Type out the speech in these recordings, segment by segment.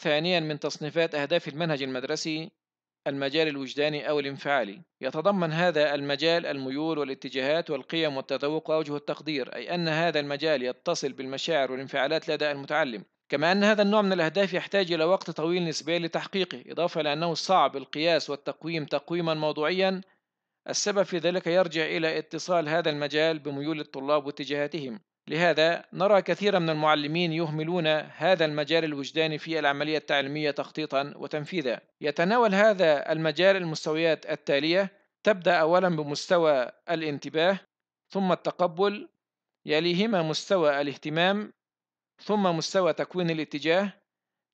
ثانيا من تصنيفات أهداف المنهج المدرسي المجال الوجداني أو الانفعالي يتضمن هذا المجال الميول والاتجاهات والقيم والتذوق وأوجه التقدير أي أن هذا المجال يتصل بالمشاعر والانفعالات لدى المتعلم كما أن هذا النوع من الأهداف يحتاج إلى وقت طويل نسبيا لتحقيقه إضافة لأنه صعب القياس والتقويم تقويما موضوعيا السبب في ذلك يرجع إلى اتصال هذا المجال بميول الطلاب واتجاهاتهم لهذا نرى كثيرا من المعلمين يهملون هذا المجال الوجداني في العملية التعليمية تخطيطا وتنفيذا يتناول هذا المجال المستويات التالية تبدأ أولا بمستوى الانتباه ثم التقبل يليهما مستوى الاهتمام ثم مستوى تكوين الاتجاه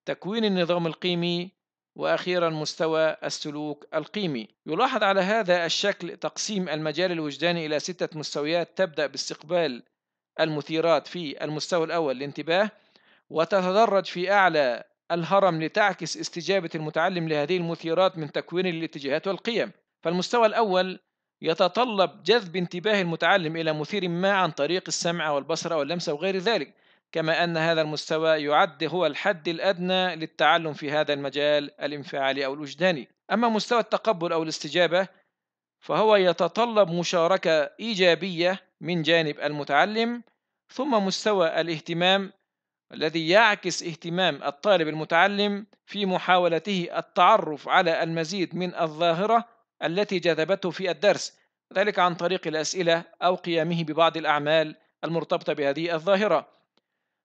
تكوين النظام القيمي واخيرا مستوى السلوك القيمي يلاحظ على هذا الشكل تقسيم المجال الوجداني الى سته مستويات تبدا باستقبال المثيرات في المستوى الأول للانتباه وتتدرج في أعلى الهرم لتعكس استجابة المتعلم لهذه المثيرات من تكوين الاتجاهات والقيم فالمستوى الأول يتطلب جذب انتباه المتعلم إلى مثير ما عن طريق السمع والبصر واللمس وغير ذلك كما أن هذا المستوى يعد هو الحد الأدنى للتعلم في هذا المجال الانفعالي أو الوجداني أما مستوى التقبل أو الاستجابة فهو يتطلب مشاركة إيجابية من جانب المتعلم ثم مستوى الاهتمام الذي يعكس اهتمام الطالب المتعلم في محاولته التعرف على المزيد من الظاهرة التي جذبته في الدرس ذلك عن طريق الأسئلة أو قيامه ببعض الأعمال المرتبطة بهذه الظاهرة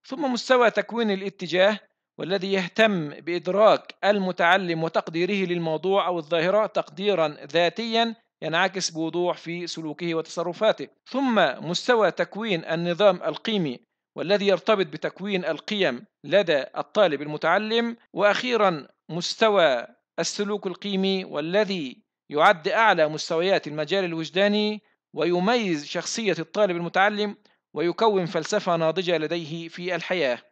ثم مستوى تكوين الاتجاه والذي يهتم بإدراك المتعلم وتقديره للموضوع أو الظاهرة تقديرا ذاتيا ينعكس بوضوح في سلوكه وتصرفاته ثم مستوى تكوين النظام القيمي والذي يرتبط بتكوين القيم لدى الطالب المتعلم واخيرا مستوى السلوك القيمي والذي يعد اعلى مستويات المجال الوجداني ويميز شخصيه الطالب المتعلم ويكون فلسفه ناضجه لديه في الحياه